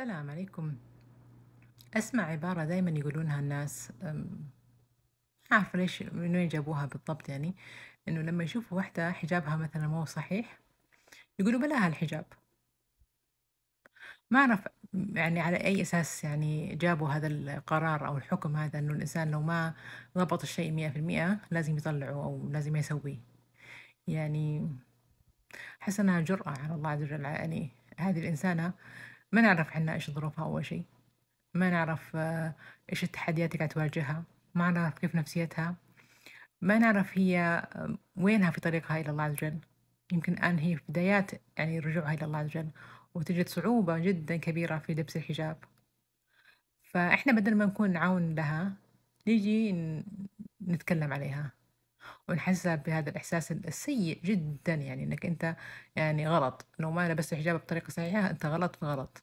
السلام عليكم أسمع عبارة دايما يقولونها الناس ما أعرف ليش من وين جابوها بالضبط يعني إنه لما يشوفوا واحدة حجابها مثلا مو صحيح يقولوا بلاها الحجاب ما أعرف يعني على أي أساس يعني جابوا هذا القرار أو الحكم هذا إنه الإنسان لو ما ضبط الشيء مية في المية لازم يطلعه أو لازم يسويه يعني أحس إنها جرأة على الله عز وجل يعني هذه الإنسانة ما نعرف حنا إيش ظروفها أول شي ما نعرف آه، إيش التحديات اللي قاعد تواجهها ما نعرف كيف نفسيتها ما نعرف هي آه، وينها في طريقها إلى الله عز وجل يمكن الآن هي في بدايات يعني رجوعها إلى الله عز وجل وتجد صعوبة جدا كبيرة في لبس الحجاب فإحنا بدل ما نكون نعاون لها نيجي نتكلم عليها ونحسها بهذا الإحساس السيء جدا يعني إنك أنت يعني غلط لو ما لبست الحجاب بطريقة صحيحة أنت غلط في غلط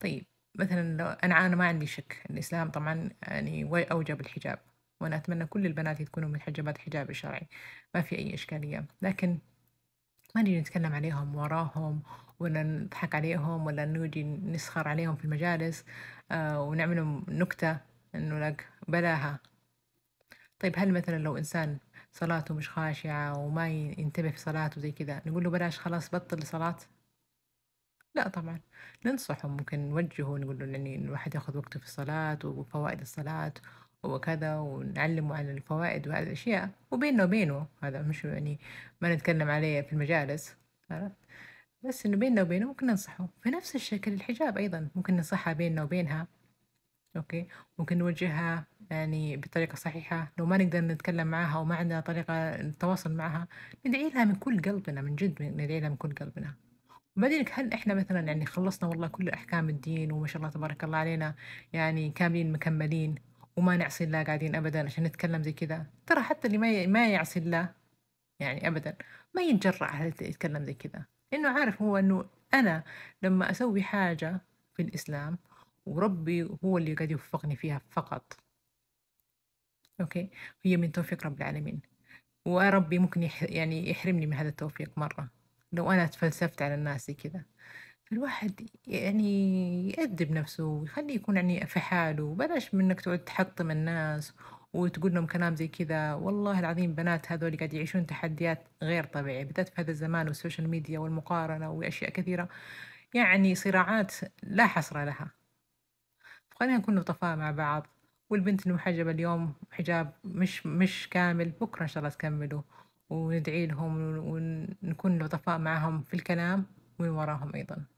طيب مثلا لو أنا أنا ما عندي شك الإسلام طبعا يعني أوجب الحجاب وأنا أتمنى كل البنات يكونوا من حجابات حجاب شرعي ما في أي إشكالية لكن ما نجي نتكلم عليهم وراهم ولا نضحك عليهم ولا نجي نسخر عليهم في المجالس آه، ونعملهم نكتة إنه لك بلاها طيب هل مثلا لو إنسان صلاته مش خاشعة وما ينتبه في صلاته زي كذا نقول له بلاش خلاص بطل صلاة لا طبعا ننصحه ممكن نوجهه نقول له يعني الواحد ياخذ وقته في الصلاة وفوائد الصلاة وكذا ونعلمه عن الفوائد وهذه الأشياء وبيننا وبينه هذا مش يعني ما نتكلم عليه في المجالس عرفت بس إنه بيننا وبينه ممكن ننصحه في نفس الشكل الحجاب أيضا ممكن ننصحها بيننا وبينها أوكي ممكن نوجهها يعني بطريقة صحيحة لو ما نقدر نتكلم معاها وما عندنا طريقة نتواصل معها ندعي لها من كل قلبنا من جد ندعي لها من كل قلبنا وبعدين هل احنا مثلا يعني خلصنا والله كل احكام الدين وما شاء الله تبارك الله علينا يعني كاملين مكملين وما نعصي الله قاعدين ابدا عشان نتكلم زي كذا ترى حتى اللي ما ما يعصي الله يعني ابدا ما يتجرأ على يتكلم زي كذا لانه عارف هو انه انا لما اسوي حاجه في الاسلام وربي هو اللي قاعد يوفقني فيها فقط أوكي هي من توفيق رب العالمين وربي ممكن يح يعني يحرمني من هذا التوفيق مرة لو أنا تفلسفت على الناس كذا فالواحد يعني يأدب نفسه ويخليه يكون يعني في حاله بلاش من إنك تقعد تحطم الناس وتقول لهم كلام زي كذا والله العظيم بنات هذول قاعد يعيشون تحديات غير طبيعية بالذات في هذا الزمان والسوشيال ميديا والمقارنة وأشياء كثيرة يعني صراعات لا حصر لها خلينا نكون لطفاء مع بعض والبنت المحجبة اليوم حجاب مش مش كامل بكرة إن شاء الله تكملوا وندعي لهم ونكون لطفاء معهم في الكلام ومن وراهم أيضا